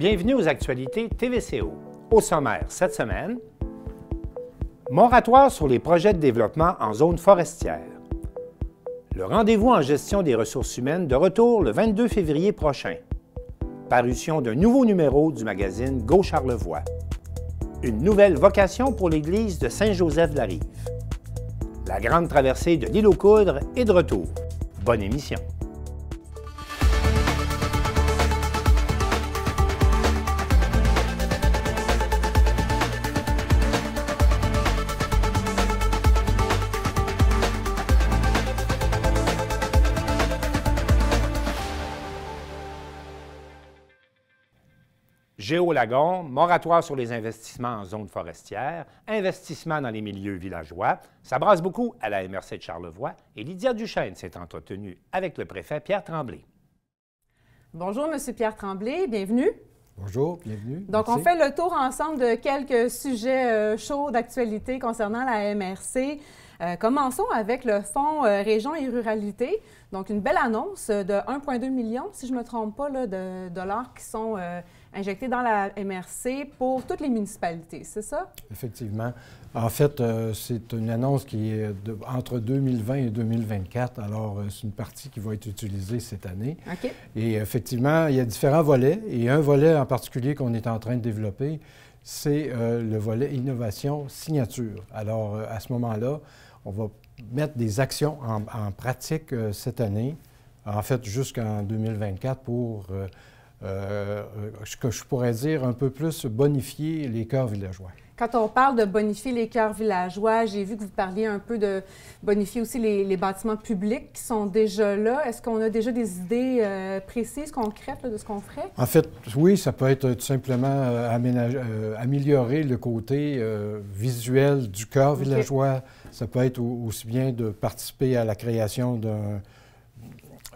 Bienvenue aux actualités TVCO. Au sommaire, cette semaine, moratoire sur les projets de développement en zone forestière. Le rendez-vous en gestion des ressources humaines de retour le 22 février prochain. Parution d'un nouveau numéro du magazine Go Charlevoix. Une nouvelle vocation pour l'église de Saint-Joseph-de-la-Rive. La grande traversée de l'île aux Coudres est de retour. Bonne émission. Géolagon, moratoire sur les investissements en zones forestières, investissement dans les milieux villageois. Ça brasse beaucoup à la MRC de Charlevoix et Lydia Duchesne s'est entretenue avec le préfet Pierre Tremblay. Bonjour, Monsieur Pierre Tremblay, bienvenue. Bonjour, bienvenue. Donc, on fait le tour ensemble de quelques sujets euh, chauds d'actualité concernant la MRC. Euh, commençons avec le Fonds euh, Région et Ruralité. Donc, une belle annonce euh, de 1,2 million, si je ne me trompe pas, de dollars qui sont injectés dans la MRC pour toutes les municipalités, c'est ça? Effectivement. En fait, c'est une annonce qui est entre 2020 et 2024. Alors, c'est une partie qui va être utilisée cette année. Et effectivement, il y a différents volets. Et un volet en particulier qu'on est en train de développer, c'est le volet innovation signature. Alors, à ce moment-là, on va mettre des actions en, pratique euh, cette année, en fait jusqu'en 2024 pour, euh, euh, ce que je pourrais dire, un peu plus bonifier les cœurs villageois. Quand on parle de bonifier les cœurs villageois, j'ai vu que vous parliez un peu de bonifier aussi les, bâtiments publics qui sont déjà là. Est-ce qu'on a déjà des idées précises, concrètes de ce qu'on ferait? En fait, oui, ça peut être tout simplement améliorer le côté visuel du cœur villageois, ça peut être aussi bien de participer à la création d'un,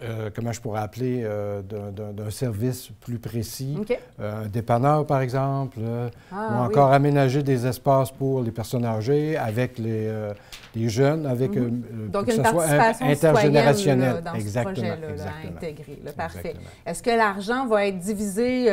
euh, comment je pourrais appeler, euh, d'un service plus précis, euh, un dépanneur par exemple, ah, ou encore aménager des espaces pour les personnes âgées, avec les, les jeunes, avec mhm. Donc, une ce participation intergénérationnelle. Dans ce projet-là, intégré. parfait. Est-ce que l'argent va être divisé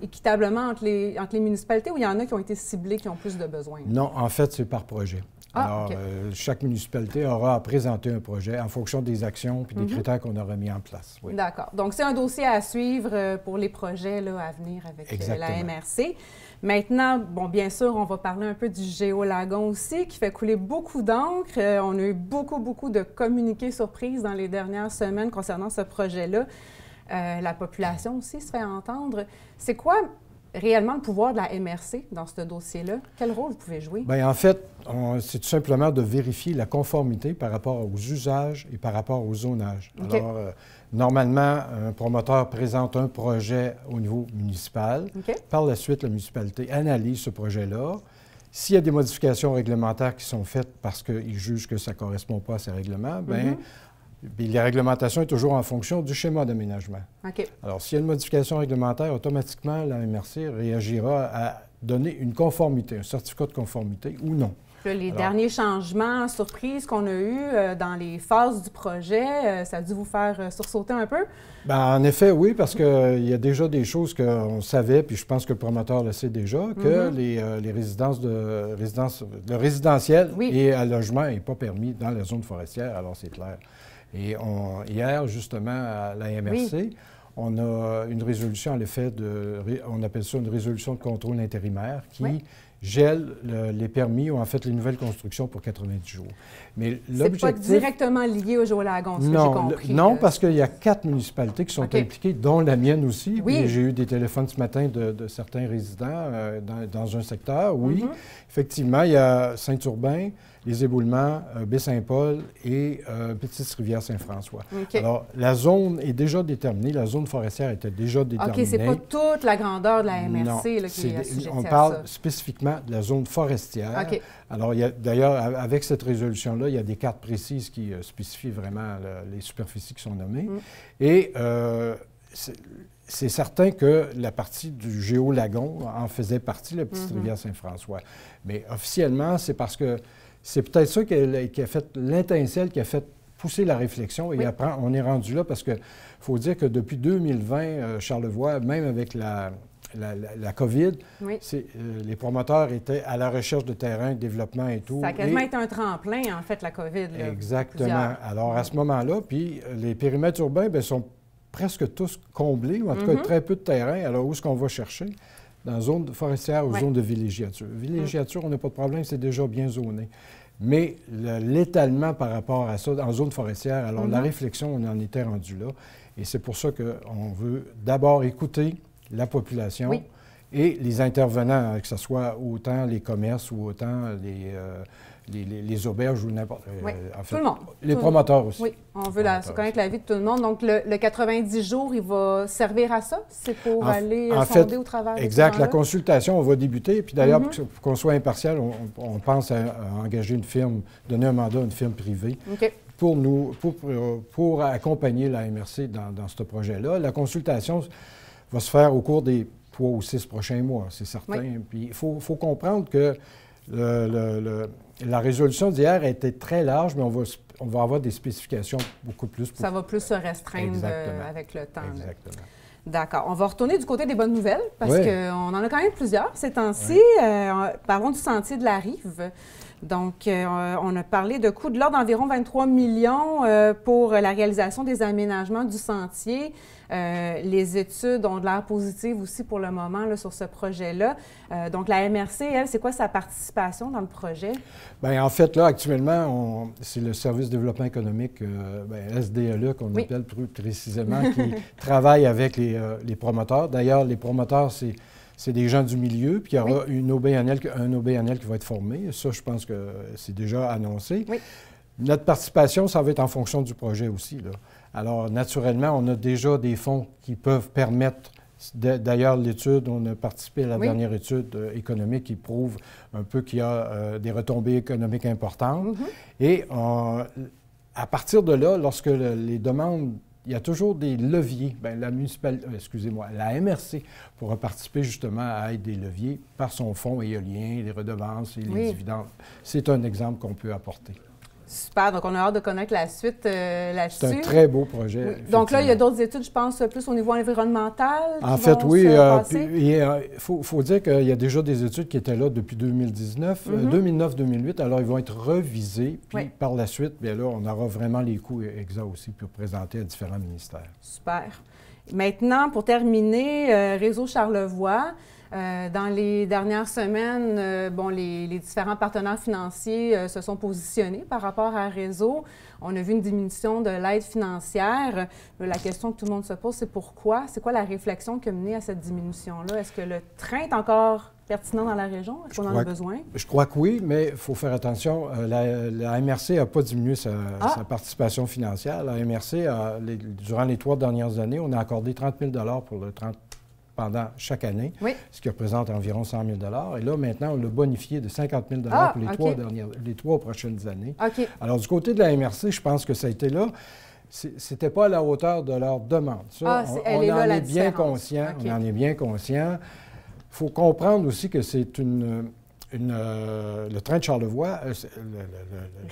équitablement entre les, entre les municipalités ou il y en a qui ont été ciblés, qui ont plus de besoins? Non, en fait, c'est par projet. Ah, Alors, euh, chaque municipalité aura à présenter un projet en fonction des actions puis des mhm. critères qu'on aura mis en place. D'accord. Donc, c'est un dossier à suivre euh, pour les projets là, à venir avec euh, la MRC. Maintenant, bon, bien sûr, on va parler un peu du géolagon aussi, qui fait couler beaucoup d'encre. on a eu beaucoup, beaucoup de communiqués surprises dans les dernières semaines concernant ce projet-là. la population aussi se fait entendre. C'est quoi réellement le pouvoir de la MRC dans ce dossier-là? Quel rôle vous pouvez jouer? Bien, en fait, c'est tout simplement de vérifier la conformité par rapport aux usages et par rapport aux zonages. Alors, euh, normalement, un promoteur présente un projet au niveau municipal. Par la suite, la municipalité analyse ce projet-là. S'il y a des modifications réglementaires qui sont faites parce qu'ils jugent que ça ne correspond pas à ces règlements, bien, mhm la réglementation est toujours en fonction du schéma d'aménagement. Alors, s'il y a une modification réglementaire, automatiquement, la MRC réagira à donner une conformité, un certificat de conformité ou non. les derniers changements, surprises qu'on a eus euh, dans les phases du projet, euh, ça a dû vous faire euh, sursauter un peu? Bien, en effet, oui, parce qu'il y a déjà des choses qu'on savait, puis je pense que le promoteur le sait déjà, que mm-hmm. les, résidences de résidence, le résidentiel et le logement n'est pas permis dans la zone forestière. Alors, c'est clair. Et hier, justement, à la MRC, on a une résolution en effet, de. On appelle ça une résolution de contrôle intérimaire qui. gèle les permis ou en fait les nouvelles constructions pour 90 jours. Mais l'objectif... pas directement lié au jour de ce que j'ai compris. non, parce qu'il y a quatre municipalités qui sont impliquées, dont la mienne aussi. Oui. J'ai eu des téléphones ce matin de, certains résidents euh, dans, un secteur, oui. Mhm. Effectivement, il y a Saint-Urbain, les éboulements euh, Baie-Saint-Paul et euh, Petite-Rivière-Saint-François. Alors, la zone est déjà déterminée, la zone forestière était déjà déterminée. OK, c'est pas toute la grandeur de la MRC qui est, On parle spécifiquement de la zone forestière. Okay. Alors, d'ailleurs, avec cette résolution-là, il y a des cartes précises qui euh, spécifient vraiment les superficies qui sont nommées. Mm. Et c'est certain que la partie du Géolagon en faisait partie, la petite rivière mm-hmm. Saint-François. Mais officiellement, c'est parce que c'est peut-être ça qui a, fait l'étincelle, qui a fait pousser la réflexion et après, on est rendu là parce qu'il faut dire que depuis 2020, euh, Charlevoix, même avec la, COVID, euh, les promoteurs étaient à la recherche de terrain, de développement et tout. Ça a quasiment été un tremplin, en fait, la COVID. Exactement. Alors, à ce moment-là, puis euh, les périmètres urbains ben, sont presque tous comblés, ou en tout cas mm-hmm. très peu de terrain. Alors, où est-ce qu'on va chercher? dans zone forestière ou zones zone de villégiature. Villégiature, on n'a pas de problème, c'est déjà bien zoné. Mais l'étalement par rapport à ça en zone forestière, alors la mhm. réflexion, on en était rendu là. Et c'est pour ça qu'on veut d'abord écouter la population et les intervenants, hein, que ce soit autant les commerces ou autant les, euh, les, auberges ou n'importe euh, oui. tout le monde. Les promoteurs aussi. Oui, on veut la, connaître la vie de tout le monde. Donc, le, 90 jours, il va servir à ça? C'est pour aller en sonder au travail. Exact. La consultation, on va débuter. Puis d'ailleurs, mhm. pour qu'on soit impartial, on, pense à, engager une firme, donner un mandat à une firme privée. Pour, nous, pour, pour accompagner la MRC dans, ce projet-là. La consultation va se faire au cours des trois ou six prochains mois, c'est certain. Puis il faut, comprendre que le la résolution d'hier était très large, mais on va, on va avoir des spécifications beaucoup plus. Ça va plus se restreindre euh, avec le temps. Exactement. D'accord. On va retourner du côté des bonnes nouvelles parce qu'on en a quand même plusieurs ces temps-ci. Euh, parlons du sentier de la rive. Donc, euh, on a parlé de coûts de l'ordre d'environ 23 millions euh, pour la réalisation des aménagements du sentier. Euh, les études ont de l'air positives aussi pour le moment sur ce projet-là. donc, la MRC, elle, c'est quoi sa participation dans le projet? Bien, en fait, là, actuellement, c'est le Service de développement économique, bien, SDLE, e qu'on appelle plus précisément, qui travaille avec les, les promoteurs. D'ailleurs, les promoteurs, c'est c'est des gens du milieu, puis il y aura une un OBNL qui va être formé. Ça, je pense que c'est déjà annoncé. Notre participation, ça va être en fonction du projet aussi. Là. Alors, naturellement, on a déjà des fonds qui peuvent permettre D'ailleurs, l'étude, on a participé à la dernière étude euh, économique qui prouve un peu qu'il y a euh, des retombées économiques importantes. Mm-hmm. Et euh, à partir de là, lorsque les demandes il y a toujours des leviers. Bien, la municipal, euh, excusez-moi, la MRC pourra participer justement à être des leviers par son fonds éolien, les redevances et les dividendes. C'est un exemple qu'on peut apporter. Super. Donc, on a hâte de connaître la suite euh, C'est un très beau projet. Donc là, il y a d'autres études, je pense, euh, plus au niveau environnemental. En fait, oui. Euh, il faut, dire qu'il y a déjà des études qui étaient là depuis 2019, 2009-2008. Mhm. Alors, ils vont être revisés. Puis par la suite, bien là, on aura vraiment les coûts e-, exacts aussi pour présenter à différents ministères. Super. Maintenant, pour terminer, Réseau Charlevoix. Euh, dans les dernières semaines, euh, bon, les, différents partenaires financiers euh, se sont positionnés par rapport à Réseau. On a vu une diminution de l'aide financière. la question que tout le monde se pose, c'est pourquoi? C'est quoi la réflexion qui a mené à cette diminution-là? Est-ce que le train est encore pertinent dans la région? Est-ce qu'on en a besoin? je crois que oui, mais il faut faire attention. La, MRC n'a pas diminué ah! sa, participation financière. La MRC, durant les trois dernières années, on a accordé 30 000 pour le 30 pendant chaque année, ce qui représente environ 100 000 Et là, maintenant, on l'a bonifié de 50 000 ah, pour les, trois prochaines années. Alors, du côté de la MRC, je pense que ça a été là c'était pas à la hauteur de leur demande. on, en est bien conscient. en est bien conscient. Il faut comprendre aussi que c'est une, euh, le train de Charlevoix, euh,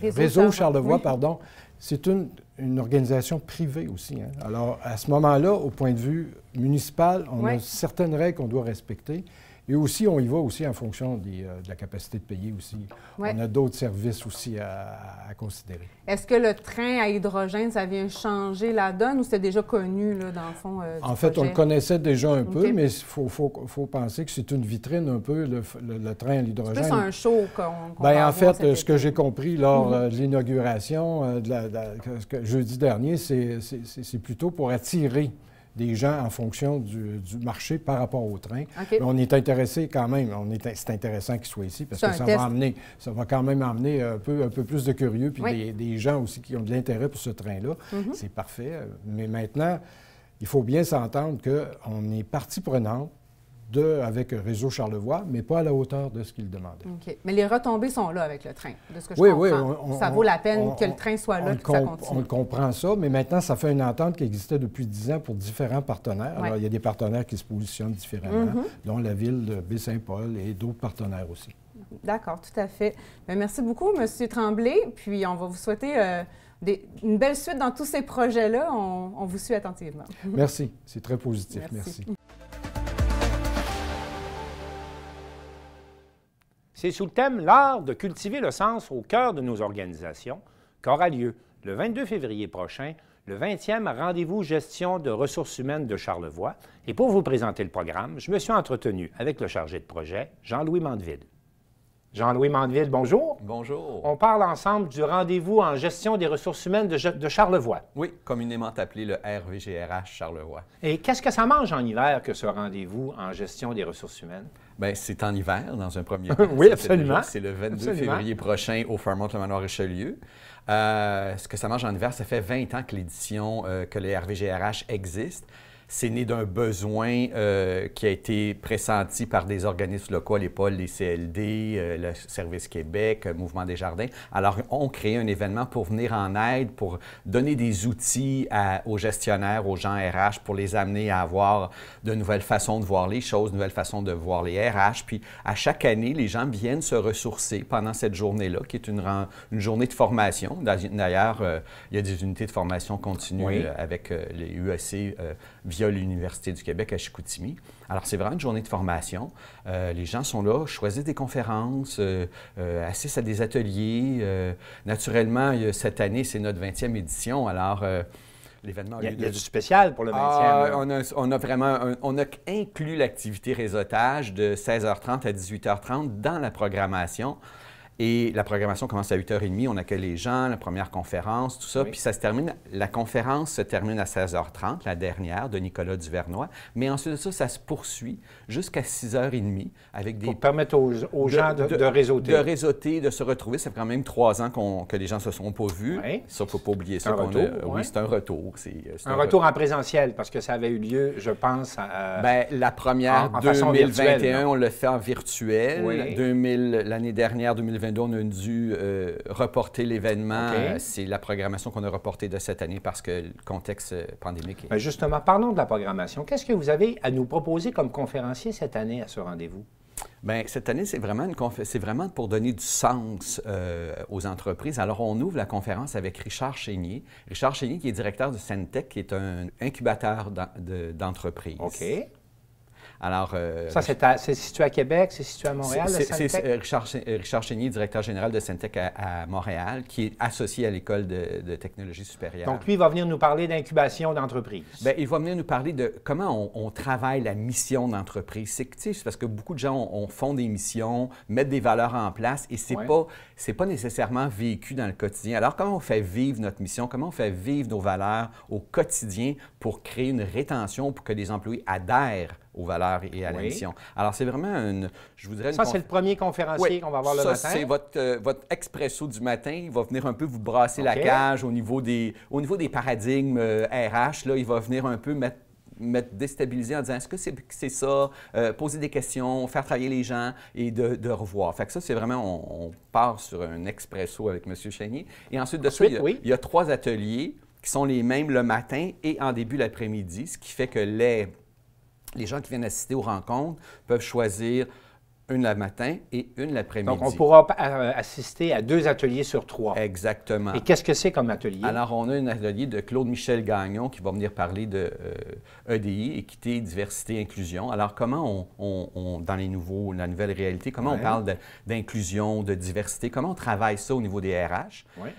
le, réseau, Charlevoix, pardon, c'est une, organisation privée aussi. Hein. Alors, à ce moment-là, au point de vue municipal, on a certaines règles qu'on doit respecter. Et aussi, on y va aussi en fonction euh, de la capacité de payer aussi. On a d'autres services aussi à, considérer. Est-ce que le train à hydrogène, ça vient changer la donne ou c'est déjà connu, là, dans le fond? Euh, en fait, on le connaissait déjà un peu, mais il faut, faut, faut, penser que c'est une vitrine un peu, le, train à l'hydrogène. C'est un show qu'on qu ben, en fait, ce que j'ai compris lors mhm. euh, de l'inauguration, de jeudi dernier, c'est plutôt pour attirer des gens en fonction du, marché par rapport au train. on est intéressé quand même, est, c'est intéressant qu'il soit ici parce que ça va, amener, ça va quand même amener un peu, un peu plus de curieux, puis des, gens aussi qui ont de l'intérêt pour ce train-là. Mhm. C'est parfait. Mais maintenant, il faut bien s'entendre qu'on est partie prenante avec Réseau Charlevoix, mais pas à la hauteur de ce qu'il demandait. Ok. Mais les retombées sont là avec le train, de ce que je oui, comprends. Oui, ça vaut la peine que le train soit là ça On comprend ça, mais maintenant, ça fait une entente qui existait depuis dix ans pour différents partenaires. Alors, il y a des partenaires qui se positionnent différemment, mm-hmm. dont la ville de Baie-Saint-Paul et d'autres partenaires aussi. D'accord, tout à fait. Ben, merci beaucoup, M. Tremblay. Puis, on va vous souhaiter euh, une belle suite dans tous ces projets-là. On, vous suit attentivement. merci. C'est très positif. merci. C'est sous le thème L'art de cultiver le sens au cœur de nos organisations qu'aura lieu le 22 février prochain le 20e rendez-vous gestion de ressources humaines de Charlevoix. Et pour vous présenter le programme, je me suis entretenu avec le chargé de projet, Jean-Louis Mandeville. Jean-Louis Mandeville, bonjour. Bonjour. On parle ensemble du rendez-vous en gestion des ressources humaines de, de Charlevoix. Oui, communément appelé le RVGRH Charlevoix. Et qu'est-ce que ça mange en hiver que ce rendez-vous en gestion des ressources humaines? Bien, c'est en hiver, dans un premier temps. oui, absolument. C'est le 22 février prochain au Fairmont Le Manoir Richelieu. Euh, ce que ça mange en hiver, ça fait 20 ans que l'édition, euh, que les RVGRH existe c'est né d'un besoin euh, qui a été pressenti par des organismes locaux, les pôles, les CLD, le Service Québec, euh, Mouvement des Jardins. Alors, on crée un événement pour venir en aide, pour donner des outils aux gestionnaires, aux gens RH, pour les amener à avoir de nouvelles façons de voir les choses, de nouvelles façons de voir les RH. Puis, à chaque année, les gens viennent se ressourcer pendant cette journée-là, qui est une, une, journée de formation. D'ailleurs, euh, il y a des unités de formation continue avec les UAC e via l'Université du Québec à Chicoutimi. Alors, c'est vraiment une journée de formation. Euh, les gens sont là, choisissent des conférences, euh, euh, assistent à des ateliers. naturellement, cette année, c'est notre 20e édition. Alors, l'événement. Il y a, du spécial pour le 20e. Ah, on, a, vraiment on a inclus l'activité réseautage de 16h30 à 18h30 dans la programmation. Et la programmation commence à 8h30, on accueille les gens, la première conférence, tout ça. Puis ça se termine, la conférence se termine à 16h30, la dernière de Nicolas Duvernois. Mais ensuite de ça, ça se poursuit jusqu'à 6h30 avec des... Pour permettre aux, gens de, de, réseauter. De réseauter, de se retrouver. Ça fait quand même trois ans qu que les gens ne se sont pas vus. Oui. Ça, il ne faut pas oublier ça. Un retour, Oui, c'est un retour. C'est, euh, un, retour en présentiel parce que ça avait eu lieu, je pense, à... Bien, la première, en, 2021, on le fait en virtuel. L'année dernière, 2021, on a dû euh, reporter l'événement. Euh, c'est la programmation qu'on a reportée de cette année parce que le contexte euh, pandémique. Est... Ben, justement, parlons de la programmation. Qu'est-ce que vous avez à nous proposer comme conférencier cette année à ce rendez-vous? Bien, cette année, c'est vraiment, vraiment pour donner du sens aux entreprises. Alors, on ouvre la conférence avec Richard Chénier. Richard Chénier, qui est directeur de Centec, qui est un incubateur d'entreprises. OK. Euh, ça, c'est situé à Québec, c'est situé à Montréal, C'est euh, Richard, euh, Richard Chénier, directeur général de Syntec à, Montréal, qui est associé à l'École de, technologie supérieure. Donc, lui, il va venir nous parler d'incubation d'entreprise. Ben, il va venir nous parler de comment on, travaille la mission d'entreprise. C'est parce que beaucoup de gens font des missions, mettent des valeurs en place et ce n'est pas pas nécessairement vécu dans le quotidien. Alors, comment on fait vivre notre mission? Comment on fait vivre nos valeurs au quotidien pour créer une rétention, pour que les employés adhèrent aux valeurs et à mission. Alors, c'est vraiment une, je ça, c'est le premier conférencier qu'on va avoir le ça, c'est votre, euh, votre expresso du matin. Il va venir un peu vous brasser la cage au niveau des, au niveau des paradigmes RH. Euh, Là, il va venir un peu mettre me déstabiliser en disant est-ce que c'est c'est ça, euh, poser des questions, faire travailler les gens et de, revoir. Fait que ça, c'est vraiment, on, part sur un expresso avec M. Chenier. Et ensuite de suite il y, a, il y trois ateliers qui sont les mêmes le matin et en début laprès midi ce qui fait que les les gens qui viennent assister aux rencontres peuvent choisir une le matin et une l'après-midi. Donc, on pourra euh, assister à deux ateliers sur trois. Exactement. Et qu'est-ce que c'est comme atelier? Alors, on a un atelier de Claude-Michel Gagnon qui va venir parler de EDI, euh, e équité, diversité, inclusion. Alors, comment on, dans les nouveaux, la nouvelle réalité, comment on parle d'inclusion, de, diversité, comment on travaille ça au niveau des RH?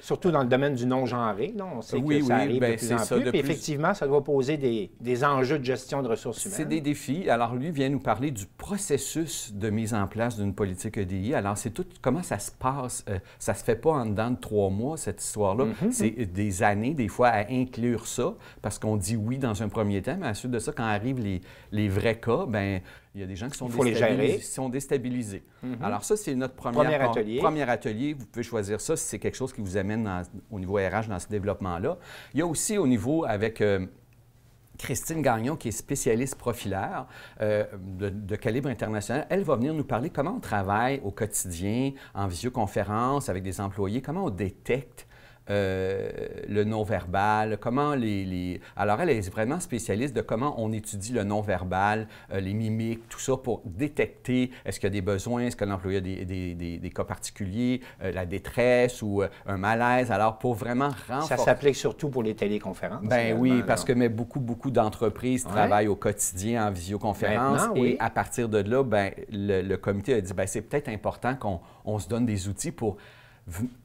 surtout dans le domaine du non-genré, On sait oui, que ça oui, arrive bien, de ben, ça, de effectivement, ça doit poser des, enjeux de gestion de ressources humaines. C'est des défis. Alors, lui vient nous parler du processus de mise en en place d'une politique EDI. Alors, c'est tout comment ça se passe. Euh, ça ne se fait pas en dedans de trois mois, cette histoire-là. Mhm. C'est euh, des années, des fois, à inclure ça, parce qu'on dit oui dans un premier temps, mais ensuite de ça, quand arrivent les, les vrais cas, ben il y a des gens qui sont, qui sont déstabilisés. Mhm. Alors ça, c'est notre premier, atelier. premier atelier. Vous pouvez choisir ça si c'est quelque chose qui vous amène au niveau RH dans ce développement-là. Il y a aussi au niveau avec... Euh, Christine Gagnon, qui est spécialiste profilaire euh, de, calibre international, elle va venir nous parler comment on travaille au quotidien, en visioconférence, avec des employés, comment on détecte euh, le non-verbal, comment les, Alors, elle est vraiment spécialiste de comment on étudie le non-verbal, euh, les mimiques, tout ça pour détecter est-ce qu'il y a des besoins, est-ce que l'employé a des, des, cas particuliers, euh, la détresse ou un malaise. Alors, pour vraiment renforcer... Ça s'applique surtout pour les téléconférences. Ben oui, parce que mais beaucoup, beaucoup d'entreprises travaillent au quotidien en visioconférence. Et à partir de là, ben, le, comité a dit, ben, c'est peut-être important qu'on se donne des outils pour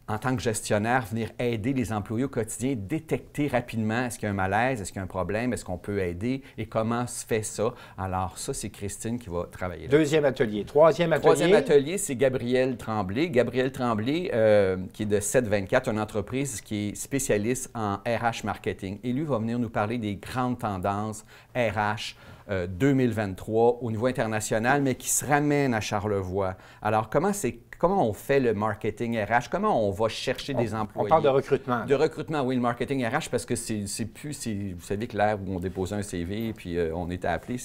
en tant que gestionnaire, venir aider les employés au quotidien, détecter rapidement est-ce qu'il y a un malaise, est-ce qu'il y a un problème, est-ce qu'on peut aider et comment se fait ça. Alors ça, c'est Christine qui va travailler. Là. Deuxième atelier. Troisième atelier. Troisième atelier, c'est Gabriel Tremblay. Gabriel Tremblay, euh, qui est de 724, une entreprise qui est spécialiste en RH marketing. Et lui va venir nous parler des grandes tendances RH. 2023 euh, au niveau international, mais qui se ramène à Charlevoix. Alors, comment c'est Comment on fait le marketing RH? Comment on va chercher des employés? On parle de recrutement. De recrutement, oui, le marketing RH, parce que c'est plus, vous savez que l'ère où on déposait un CV et puis euh, on était appelé,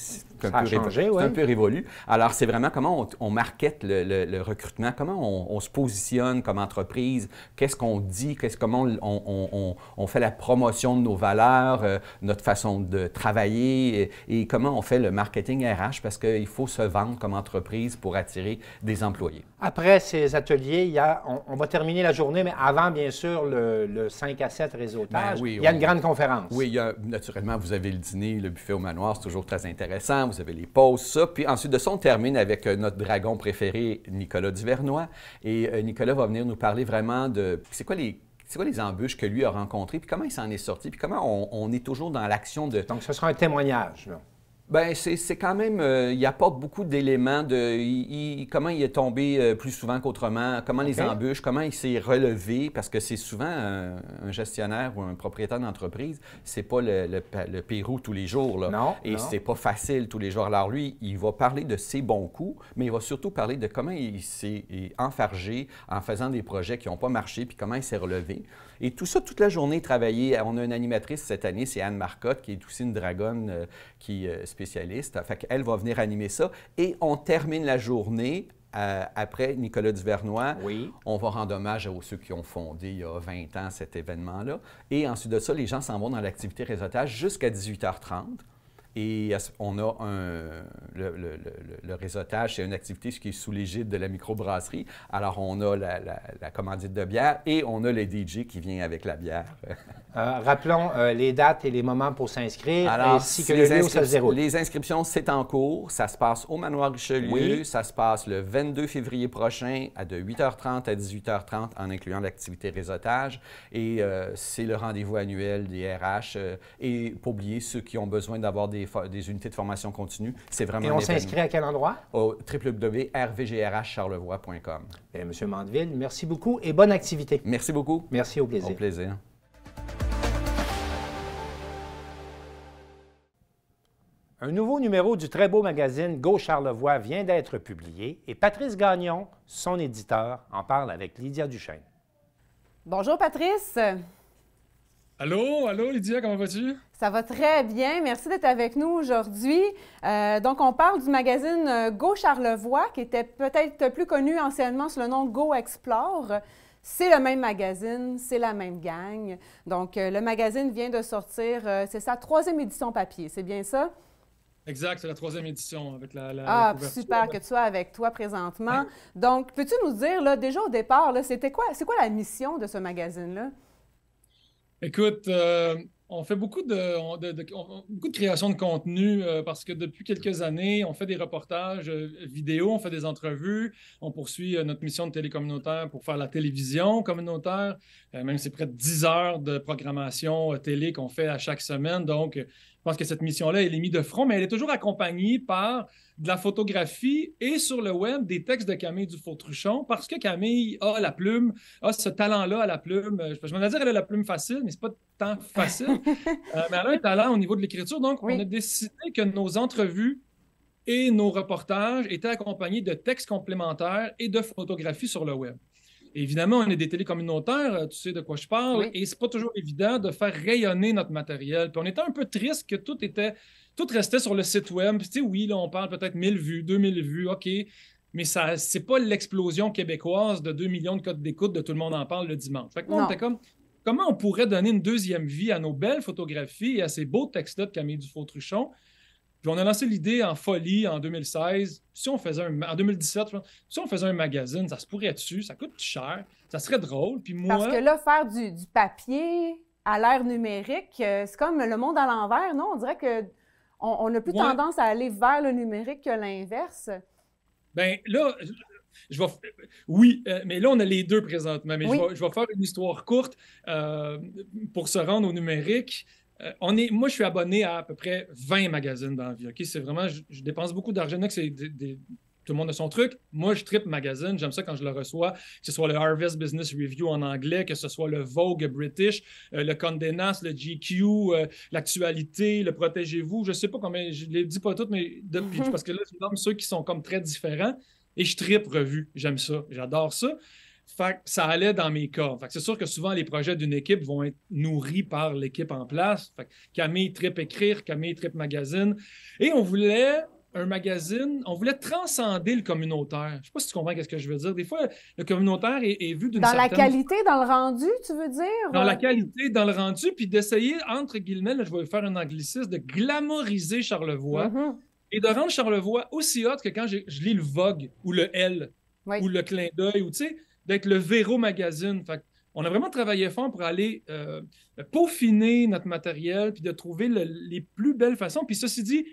un, peu, changé, un peu révolu. Alors, c'est vraiment comment on, on markete le, recrutement, comment on, se positionne comme entreprise, qu'est-ce qu'on dit, qu'est-ce, comment on, fait la promotion de nos valeurs, euh, notre façon de travailler et, comment on fait le marketing RH parce qu'il faut se vendre comme entreprise pour attirer des employés. Après ces ateliers, il on, va terminer la journée, mais avant, bien sûr, le, 5 à 7 réseautage, ben il y a une grande conférence. Oui, naturellement, vous avez le dîner, le buffet au manoir, c'est toujours très intéressant vous avez les pauses, ça. Puis ensuite de ça, on termine avec euh, notre dragon préféré, Nicolas Duvernois. Et euh, Nicolas va venir nous parler vraiment de c'est quoi les c'est quoi les embûches que lui a rencontrées, puis comment il s'en est sorti, puis comment on, est toujours dans l'action de... Donc, ce sera un témoignage, là. Ben, c'est quand même, n'y euh, il apporte beaucoup d'éléments de comment il est tombé euh, plus souvent qu'autrement, comment les embûches, comment il s'est relevé, parce que c'est souvent un, gestionnaire ou un propriétaire d'entreprise, c'est pas le, Pérou tous les jours. non. Et c'est pas facile tous les jours. Alors lui, il va parler de ses bons coups, mais il va surtout parler de comment il s'est enfargé en faisant des projets qui n'ont pas marché, puis comment il s'est relevé. Et tout ça, toute la journée, travailler. On a une animatrice cette année, c'est Anne Marcotte, qui est aussi une dragonne euh, qui est euh, spécialiste. Fait qu'elle va venir animer ça. Et on termine la journée euh, après Nicolas Duvernois. On va rendre hommage à ceux qui ont fondé il y a 20 ans cet événement-là. Et ensuite de ça, les gens s'en vont dans l'activité réseautage jusqu'à 18h30. Et on a un, le, le, le, réseautage, c'est une activité qui est sous l'égide de la microbrasserie. Alors, on a la, la, commandite de bière et on a le DJ qui vient avec la bière. Euh, rappelons euh, les dates et les moments pour s'inscrire, ainsi que les Les inscriptions, c'est en cours. Ça se passe au Manoir Richelieu. Ça se passe le 22 février prochain à de 8h30 à 18h30 en incluant l'activité réseautage. Et euh, c'est le rendez-vous annuel des RH et pour oublier ceux qui ont besoin d'avoir des des, unités de formation continue. C'est vraiment Et on s'inscrit à quel endroit? Au www.rvgrhcharlevoix.com. Et ben, Monsieur Mandeville, merci beaucoup et bonne activité. Merci beaucoup. Merci, au plaisir. Au plaisir. Un nouveau numéro du très beau magazine Go Charlevoix vient d'être publié et Patrice Gagnon, son éditeur, en parle avec Lydia Duchesne. Bonjour Patrice. Allô, allô Lydia, comment vas-tu? Ça va très bien. Merci d'être avec nous aujourd'hui. Euh, donc, on parle du magazine euh, Go Charlevoix, qui était peut-être plus connu anciennement sous le nom Go Explore. C'est le même magazine, c'est la même gang. Donc, euh, le magazine vient de sortir, c'est sa troisième édition papier, c'est bien ça? Exact, c'est la troisième édition avec la. la ah, super que tu sois avec toi présentement. Donc, peux-tu nous dire, là, déjà au départ, c'était quoi, c'est quoi la mission de ce magazine-là? Écoute, euh, on fait beaucoup de, création de contenu euh, parce que depuis quelques années, on fait des reportages euh, vidéo, on fait des entrevues, on poursuit notre mission de télécommunautaire pour faire la télévision communautaire. même c'est près de 10 heures de programmation télé qu'on fait à chaque semaine. Donc, je pense que cette mission-là, elle est mise de front, mais elle est toujours accompagnée par de la photographie et sur le web des textes de Camille Dufour-Truchon parce que Camille a la plume, a ce talent-là à la plume. Euh, je vais dire elle a la plume facile, mais c'est pas tant facile. Euh, mais elle a un talent au niveau de l'écriture. Donc, on a décidé que nos entrevues et nos reportages étaient accompagnés de textes complémentaires et de photographies sur le web. Évidemment, on est des télécommunautaires, euh, tu sais de quoi je parle, et c'est pas toujours évident de faire rayonner notre matériel. Puis on était un peu triste que tout était, tout restait sur le site web. tu sais, oui, on parle peut-être 1000 vues, 2000 vues, OK, mais ce n'est pas l'explosion québécoise de 2 millions de codes d'écoute de tout le monde en parle le dimanche. Fait que moi, on était comme, comment on pourrait donner une deuxième vie à nos belles photographies et à ces beaux textes-là de Camille Dufault-Truchon? Puis on a lancé l'idée en folie en 2016. Si on faisait un, en 2017, si on faisait un magazine, ça se pourrait dessus, Ça coûte cher, ça serait drôle. Puis moi, Parce que là, faire du, papier à l'ère numérique, euh, c'est comme le monde à l'envers, non? On dirait que on, a plus tendance à aller vers le numérique que l'inverse. Ben là, je vais... Oui, euh, mais là, on a les deux présentement. Mais je, vais, je, vais, faire une histoire courte euh, pour se rendre au numérique. Euh, on est, moi, je suis abonné à à peu près 20 magazines dans la vie. C'est vraiment, je, dépense beaucoup d'argent. c'est tout le monde a son truc. Moi, je tripe magazine. J'aime ça quand je le reçois, que ce soit le Harvest Business Review en anglais, que ce soit le Vogue British, euh, le Condé Nast, le GQ, euh, l'actualité, le Protégez-vous. Je sais pas combien, je les dis pas toutes, mais mhm. parce que là, je nomme ceux qui sont comme très différents. Et je tripe revue. J'aime ça. J'adore ça ça allait dans mes corps. c'est sûr que souvent, les projets d'une équipe vont être nourris par l'équipe en place. Camille Trip Écrire, Camille Trip Magazine. Et on voulait un magazine, on voulait transcender le communautaire. Je ne sais pas si tu comprends ce que je veux dire. Des fois, le communautaire est, vu d'une certaine... Dans la qualité, dans le rendu, tu veux dire? Dans la qualité, dans le rendu, puis d'essayer, entre guillemets, je vais faire un anglicisme, de glamoriser Charlevoix mm-hmm. et de rendre Charlevoix aussi hot que quand je lis le Vogue ou le L ou le clin d'œil ou, tu sais, d'être le Véro Magazine. Fait on a vraiment travaillé fort pour aller euh, peaufiner notre matériel, puis de trouver les plus belles façons. Puis ceci dit,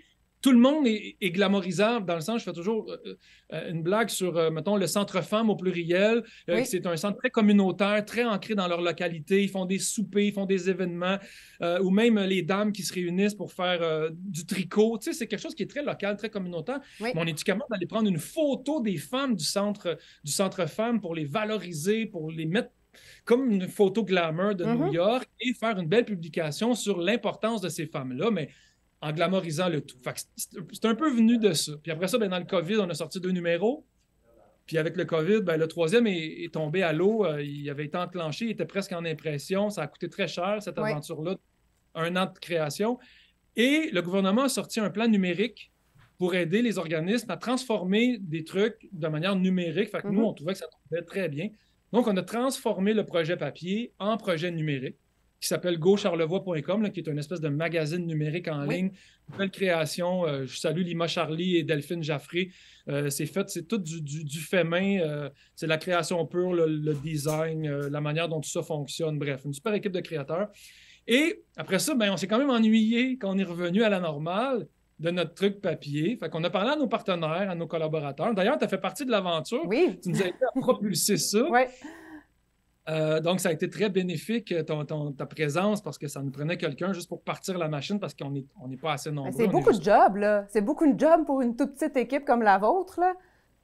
tout le monde est, glamourisable. dans le sens, je fais toujours euh, euh, une blague sur, euh, mettons, le centre femme au pluriel. C'est un centre très communautaire, très ancré dans leur localité. Ils font des soupers, ils font des événements, ou même les dames qui se réunissent pour faire du tricot. Tu sais, c'est quelque chose qui est très local, très communautaire. mon Mon éducation d'aller prendre une photo des femmes du centre, du centre femme pour les valoriser, pour les mettre comme une photo glamour de New mm-hmm. York et faire une belle publication sur l'importance de ces femmes-là. Mais en glamorisant le tout. C'est un peu venu de ça. Puis après ça, ben, dans le COVID, on a sorti deux numéros. Puis avec le COVID, ben, le troisième est, tombé à l'eau. Euh, il avait été enclenché, il était presque en impression. Ça a coûté très cher, cette aventure-là, un an de création. Et le gouvernement a sorti un plan numérique pour aider les organismes à transformer des trucs de manière numérique. Fait que nous, mm-hmm. on trouvait que ça tombait très bien. Donc, on a transformé le projet papier en projet numérique qui s'appelle gaucharlevoix.com, qui est une espèce de magazine numérique en ligne. Belle création. Euh, je salue Lima Charlie et Delphine Jaffré. Euh, c'est fait, c'est tout du, fait main. Euh, c'est la création pure, le, design, la manière dont tout ça fonctionne. Bref, une super équipe de créateurs. Et après ça, ben, on s'est quand même ennuyé quand on est revenu à la normale de notre truc papier. Fait qu'on a parlé à nos partenaires, à nos collaborateurs. D'ailleurs, tu as fait partie de l'aventure. Oui. Tu nous as aidé à propulser ça. Oui. Euh, donc, ça a été très bénéfique, euh, ton, ta présence, parce que ça nous prenait quelqu'un juste pour partir la machine parce qu'on n'est pas assez ben, nombreux. C'est beaucoup de job, là. C'est beaucoup de job pour une toute petite équipe comme la vôtre, là.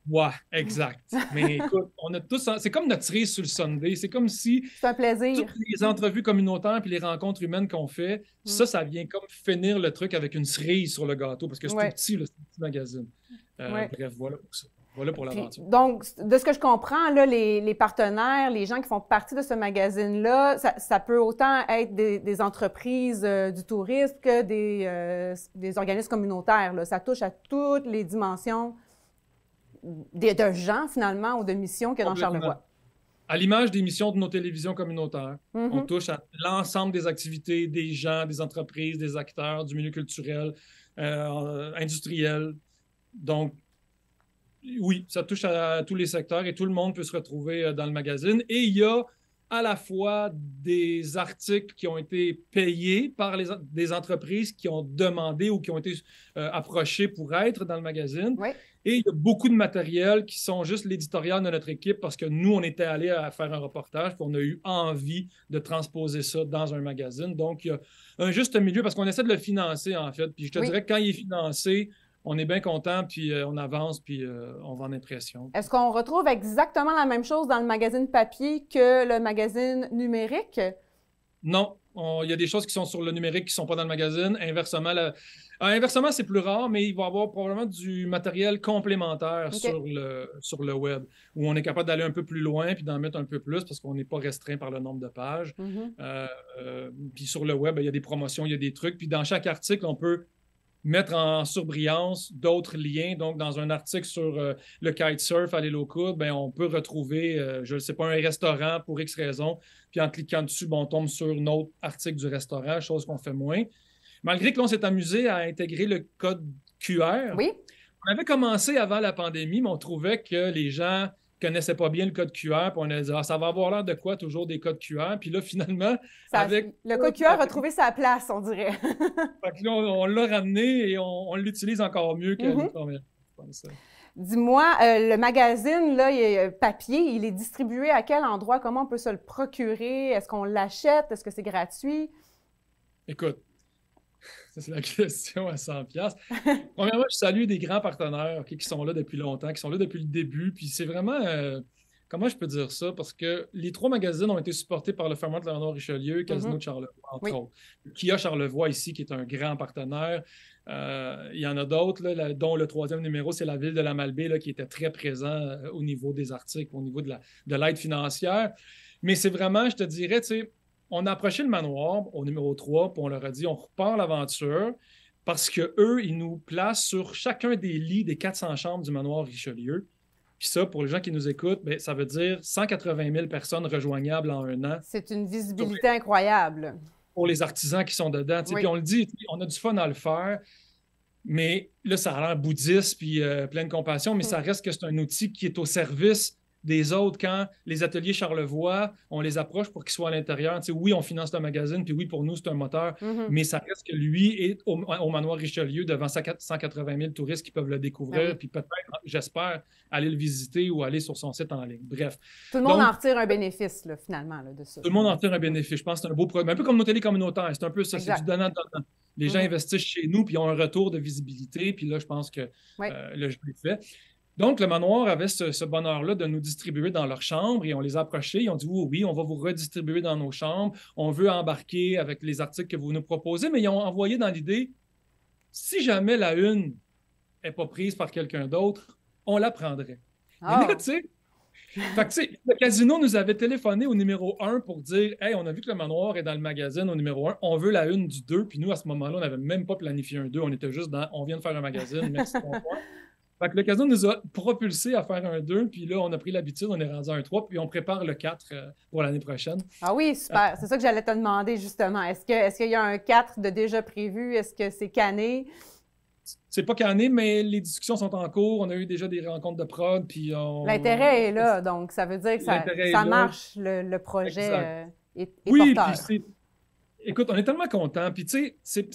Ouais, exact. Mais écoute, on a tous. C'est comme notre cerise sur le Sunday. C'est comme si. C'est un Toutes les entrevues communautaires puis les rencontres humaines qu'on fait, mm. ça, ça vient comme finir le truc avec une cerise sur le gâteau parce que c'est tout petit, le petit magazine. Euh, bref, voilà pour ça. Voilà pour l'aventure. Donc, de ce que je comprends, là, les, partenaires, les gens qui font partie de ce magazine-là, ça, peut autant être des, entreprises euh, du tourisme que des, euh, organismes communautaires. Ça touche à toutes les dimensions de, gens, finalement, ou de missions qu'il y a dans Charlevoix. À l'image des missions de nos télévisions communautaires, mm-hmm. on touche à l'ensemble des activités des gens, des entreprises, des acteurs, du milieu culturel, euh, industriel. Donc, oui, ça touche à tous les secteurs et tout le monde peut se retrouver euh, dans le magazine. Et il y a à la fois des articles qui ont été payés par des entreprises qui ont demandé ou qui ont été euh, approchés pour être dans le magazine. Et il y a beaucoup de matériel qui sont juste l'éditorial de notre équipe parce que nous, on était allés faire un reportage, on a eu envie de transposer ça dans un magazine. Donc, il y a un juste milieu parce qu'on essaie de le financer, en fait. Puis je te dirais que quand il est financé, on est bien content, puis euh, on avance, puis euh, on vend en impression. Est-ce qu'on retrouve exactement la même chose dans le magazine papier que le magazine numérique? Non. Il y a des choses qui sont sur le numérique qui ne sont pas dans le magazine. Inversement, ah, inversement, c'est plus rare, mais il va y avoir probablement du matériel complémentaire sur, le, sur le web, où on est capable d'aller un peu plus loin puis d'en mettre un peu plus parce qu'on n'est pas restreint par le nombre de pages. Mm-hmm. Euh, puis sur le web, ben, il y a des promotions, il y a des trucs. Puis dans chaque article, on peut mettre en surbrillance d'autres liens. Donc, dans un article sur euh, le kitesurf à Lélocourt ben on peut retrouver, euh, je ne sais pas, un restaurant pour X raison. Puis en cliquant dessus, on tombe sur un autre article du restaurant, chose qu'on fait moins. Malgré que l'on s'est amusé à intégrer le code QR, oui. on avait commencé avant la pandémie, mais on trouvait que les gens connaissait pas bien le code QR, puis on a dit ah, ça va avoir l'air de quoi toujours des codes QR. Puis là, finalement, avec. Le code QR a trouvé sa place, on dirait. on, l'a ramené et on, l'utilise encore mieux que mm Dis-moi, euh, le magazine là, il est euh, papier, il est distribué à quel endroit? Comment on peut se le procurer? Est-ce qu'on l'achète? Est-ce que c'est gratuit? Écoute, c'est la question à 100 Premièrement, je salue des grands partenaires qui sont là depuis longtemps, qui sont là depuis le début. Puis c'est vraiment, euh, comment je peux dire ça? Parce que les trois magazines ont été supportés par le fermier de Léonard Richelieu, mhm. Casino de Charlevoix, entre autres. Qui a Charlevoix ici, qui est un grand partenaire. Euh, il y en a d'autres, dont le troisième numéro, c'est la ville de la Malbaie, qui était très présent euh, au niveau des articles, au niveau de l'aide financière. Mais c'est vraiment, je te dirais, tu sais, on a approché le manoir au numéro 3, puis on leur a dit on repart l'aventure parce que eux, ils nous placent sur chacun des lits des 400 chambres du manoir Richelieu. Puis ça, pour les gens qui nous écoutent, ben, ça veut dire 180 000 personnes rejoignables en un an. C'est une visibilité incroyable. Pour les artisans qui sont dedans. Puis on le dit, on a du fun à le faire. Mais là, ça a l'air bouddhiste puis euh, pleine compassion, mais mm. ça reste que c'est un outil qui est au service des autres quand les ateliers Charlevoix, on les approche pour qu'ils soient à l'intérieur. Tu sais, oui, on finance le magazine, puis oui, pour nous, c'est un moteur, mhm. mais ça reste que lui est au, manoir Richelieu devant 180 000 touristes qui peuvent le découvrir, ah puis peut-être, j'espère, aller le visiter ou aller sur son site en ligne. Bref. Tout le monde en retire un bénéfice, finalement, de ça. Tout le monde en retire un bénéfice. Je pense que c'est un beau programme. Un peu comme nos télé c'est un peu ça, c'est du donnant-donnant. Les gens mhm. investissent chez nous, puis ont un retour de visibilité, puis là, je pense que euh, le jeu est fait. Donc, le manoir avait ce, bonheur-là de nous distribuer dans leur chambre et on les approchait. Ils ont dit oui, on va vous redistribuer dans nos chambres. On veut embarquer avec les articles que vous nous proposez, mais ils ont envoyé dans l'idée si jamais la une n'est pas prise par quelqu'un d'autre, on la prendrait. Mais ah. le casino nous avait téléphoné au numéro 1 pour dire Hey, on a vu que le manoir est dans le magazine au numéro 1, on veut la une du 2. Puis nous, à ce moment-là, on n'avait même pas planifié un 2, on était juste dans On vient de faire un magazine, merci, fait que l'occasion nous a propulsé à faire un 2, puis là, on a pris l'habitude, on est rendu à un 3, puis on prépare le 4 euh, pour l'année prochaine. Ah oui, super. Euh, c'est ça que j'allais te demander, justement. Est-ce qu'il y a un 4 de déjà prévu? Est-ce que c'est cané? C'est pas cané, mais les discussions sont en cours. On a eu déjà des rencontres de prod, puis on... L'intérêt est là, donc ça veut dire que ça, marche, le, projet euh, est, oui, porteur. Puis Écoute, on est tellement content. Puis, tu sais,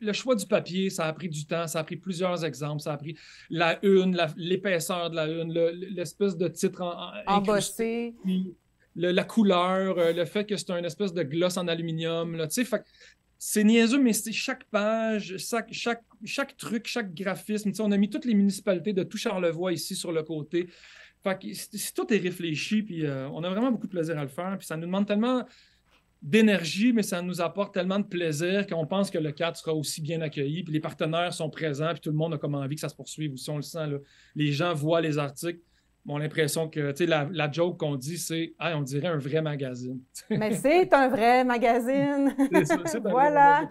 le choix du papier, ça a pris du temps, ça a pris plusieurs exemples. Ça a pris la une, l'épaisseur de la une, l'espèce de titre en, en embossé. la couleur, euh, le fait que c'est un espèce de gloss en aluminium. Tu sais, c'est niaiseux, mais c'est chaque page, chaque, chaque, truc, chaque graphisme. Tu sais, on a mis toutes les municipalités de tout Charlevoix ici sur le côté. Fait que, si tout est réfléchi, puis euh, on a vraiment beaucoup de plaisir à le faire. Puis ça nous demande tellement d'énergie, mais ça nous apporte tellement de plaisir qu'on pense que le cadre sera aussi bien accueilli. Puis les partenaires sont présents, puis tout le monde a comme envie que ça se poursuive aussi. On le sent, les gens voient les articles, a l'impression que, la, joke qu'on dit, c'est, ah, on dirait un vrai magazine. Mais c'est un vrai magazine. voilà.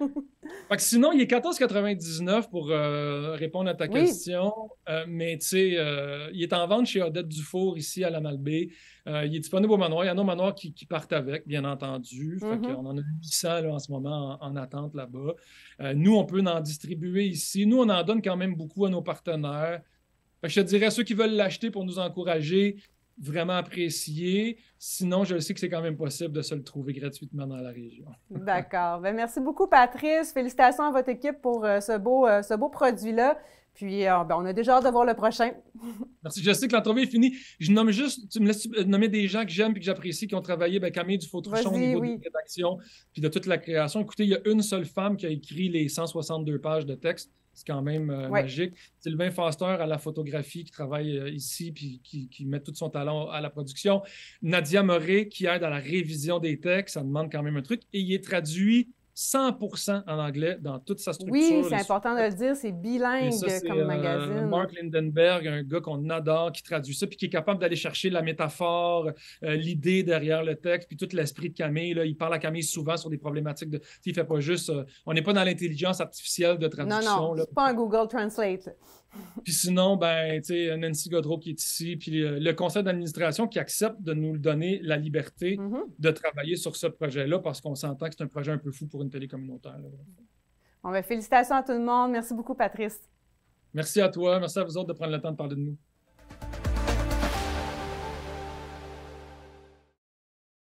sinon, il est 14,99 pour euh, répondre à ta question. Euh, mais tu euh, il est en vente chez Odette Dufour ici à la Malbaie. il est disponible au manoir. Il y en a nos manoir qui, partent avec, bien entendu. Fait mm-hmm. en a 800 en ce moment en attente là-bas. nous, on peut en distribuer ici. Nous, on en donne quand même beaucoup à nos partenaires je te dirais, ceux qui veulent l'acheter pour nous encourager, vraiment apprécier. Sinon, je sais que c'est quand même possible de se le trouver gratuitement dans la région. D'accord. Ben, merci beaucoup, Patrice. Félicitations à votre équipe pour euh, ce beau, euh, ce beau produit-là. Puis, euh, ben, on a déjà hâte de voir le prochain. Merci. Je sais que l'entrevue est finie. Je nomme juste, tu me laisses nommer des gens que j'aime et que j'apprécie, qui ont travaillé, ben, Camille du au niveau de la rédaction, puis de toute la création. Écoutez, il y a une seule femme qui a écrit les 162 pages de texte. C'est quand même euh, magique. Sylvain Foster à la photographie qui travaille euh, ici puis qui, met tout son talent à la production. Nadia Moré qui aide à la révision des textes. Ça demande quand même un truc. Et il est traduit 100 en anglais dans toute sa structure. Oui, c'est important de le dire, c'est bilingue comme euh, magazine. Mark Lindenberg, un gars qu'on adore, qui traduit ça, puis qui est capable d'aller chercher la métaphore, euh, l'idée derrière le texte, puis tout l'esprit de Camille. il parle à Camille souvent sur des problématiques de. Il fait pas juste. Euh, on n'est pas dans l'intelligence artificielle de traduction. Non, non, c'est pas un Google Translate. Puis sinon, ben, tu sais, Nancy Godreau qui est ici, puis le conseil d'administration qui accepte de nous donner la liberté mhm. de travailler sur ce projet-là parce qu'on s'entend que c'est un projet un peu fou pour une télé communautaire. Bon, ben, félicitations à tout le monde. Merci beaucoup, Patrice. Merci à toi. Merci à vous autres de prendre le temps de parler de nous.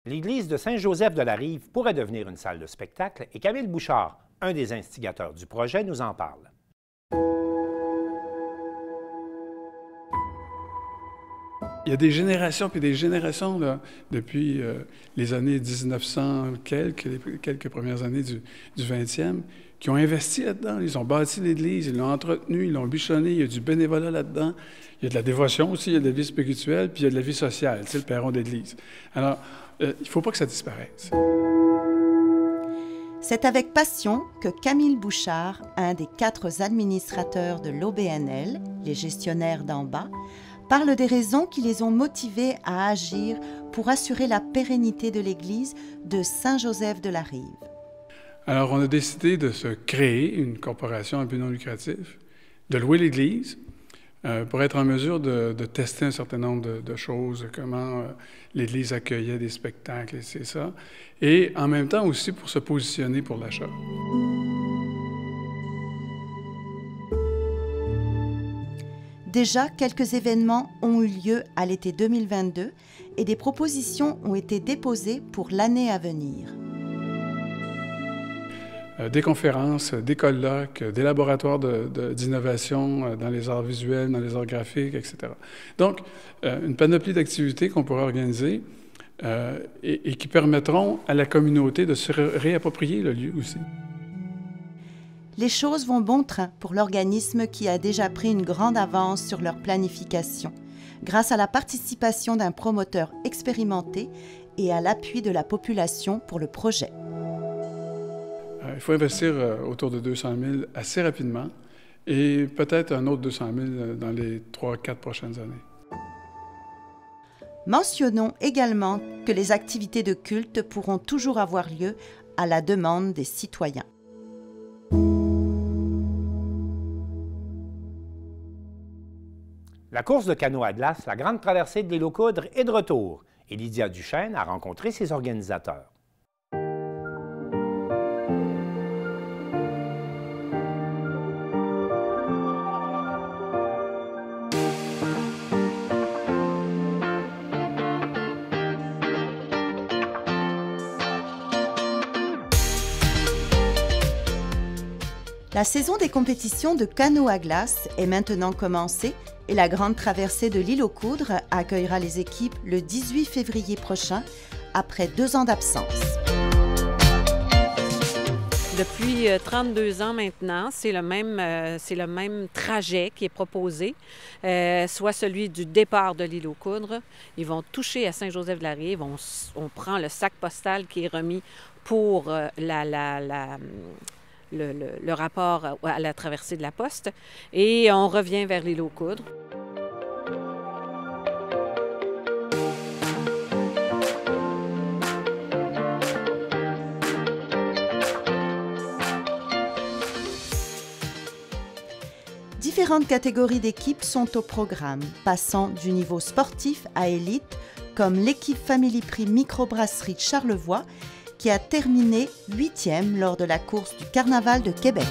L'église de Saint-Joseph-de-la-Rive pourrait devenir une salle de spectacle et Camille Bouchard, un des instigateurs du projet, nous en parle. il y a des générations, puis des générations, depuis euh, les années 1900, quelques, les quelques premières années du, 20e, qui ont investi là-dedans. Ils ont bâti l'Église, ils l'ont entretenue, ils l'ont bichonnée, il y a du bénévolat là-dedans. Il y a de la dévotion aussi, il y a de la vie spirituelle, puis il y a de la vie sociale, c'est le perron d'Église. Alors, euh, il ne faut pas que ça disparaisse. C'est avec passion que Camille Bouchard, un des quatre administrateurs de l'OBNL, les gestionnaires d'en bas, parle des raisons qui les ont motivés à agir pour assurer la pérennité de l'église de Saint-Joseph de la Rive. Alors, on a décidé de se créer une corporation à but non lucratif, de louer l'église euh, pour être en mesure de, tester un certain nombre de, choses, comment euh, l'église accueillait des spectacles, et c'est ça, et en même temps aussi pour se positionner pour l'achat. Déjà, quelques événements ont eu lieu à l'été 2022 et des propositions ont été déposées pour l'année à venir. Euh, des conférences, des colloques, des laboratoires d'innovation euh, dans les arts visuels, dans les arts graphiques, etc. Donc, euh, une panoplie d'activités qu'on pourra organiser et, qui permettront à la communauté de se réapproprier le lieu aussi les choses vont bon train pour l'organisme qui a déjà pris une grande avance sur leur planification, grâce à la participation d'un promoteur expérimenté et à l'appui de la population pour le projet. Euh, il faut investir euh, autour de 200 000 assez rapidement et peut-être un autre 200 000 euh, dans les 3-4 prochaines années. Mentionnons également que les activités de culte pourront toujours avoir lieu à la demande des citoyens. La course de canot à glace, la grande traversée de l'île est de retour et Lydia Duchesne a rencontré ses organisateurs. La saison des compétitions de canot à glace est maintenant commencée et la grande traversée de l'île aux Coudres accueillera les équipes le 18 février prochain après deux ans d'absence. Depuis 32 euh, ans maintenant, c'est le même, euh, c'est le même trajet qui est proposé, euh, soit celui du départ de l'île aux Coudres. Ils vont toucher à Saint-Joseph-de-la-Rive. On, prend le sac postal qui est remis pour la, la le, rapport à, la traversée de la poste et on revient vers l'île aux coudres. Différentes catégories d'équipes sont au programme, passant du niveau sportif à élite, comme l'équipe Family Prix Microbrasserie de Charlevoix qui a terminé huitième lors de la course du Carnaval de Québec.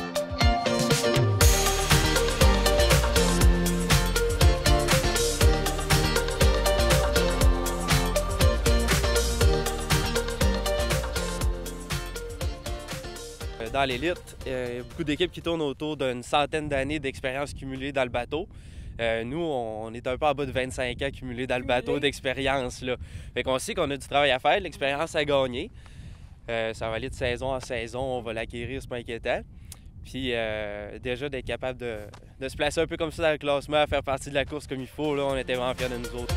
Dans l'élite, il y a beaucoup d'équipes qui tournent autour d'une centaine d'années d'expérience cumulée dans le bateau. Euh, nous, on est un peu en bas de 25 ans cumulés dans le bateau d'expérience. Fait qu'on sait qu'on a du travail à faire, l'expérience à gagner. Euh, ça va aller de saison en saison, on va l'acquérir, c'est pas inquiétant. Puis euh, déjà d'être capable de, de, se placer un peu comme ça dans le classement, faire partie de la course comme il faut, là, on était vraiment fiers de nous autres.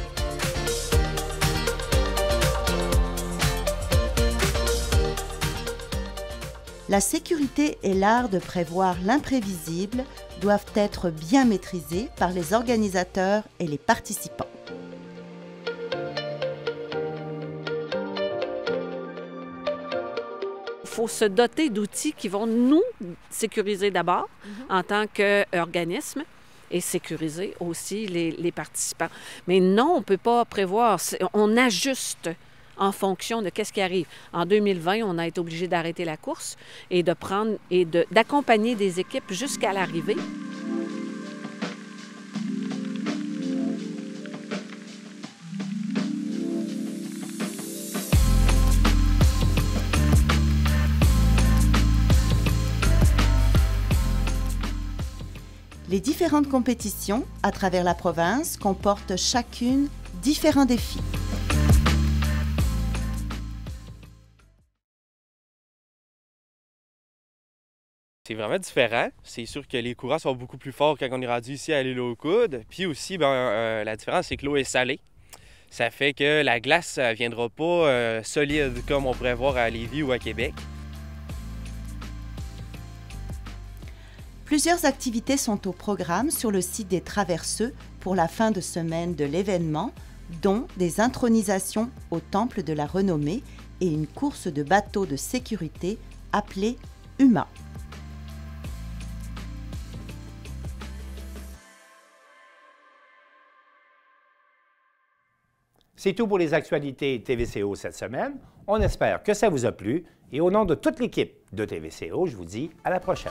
La sécurité et l'art de prévoir l'imprévisible doivent être bien maîtrisés par les organisateurs et les participants. se doter d'outils qui vont nous sécuriser d'abord mhm. en tant qu'organisme et sécuriser aussi les, participants. Mais non, on ne peut pas prévoir. On ajuste en fonction de qu'est-ce qui arrive. En 2020, on a été obligé d'arrêter la course et de prendre et d'accompagner des équipes jusqu'à l'arrivée. Les différentes compétitions à travers la province comportent chacune différents défis. c'est vraiment différent. C'est sûr que les courants sont beaucoup plus forts quand on est rendu ici à l'île aux coudes. Puis aussi, ben, euh, euh, la différence, c'est que l'eau est salée. Ça fait que la glace ne viendra pas euh, solide comme on pourrait voir à Lévis ou à Québec. Plusieurs activités sont au programme sur le site des Traverseux pour la fin de semaine de l'événement, dont des intronisations au Temple de la Renommée et une course de bateaux de sécurité appelée UMA. C'est tout pour les actualités TVCO cette semaine. On espère que ça vous a plu et au nom de toute l'équipe de TVCO, je vous dis à la prochaine.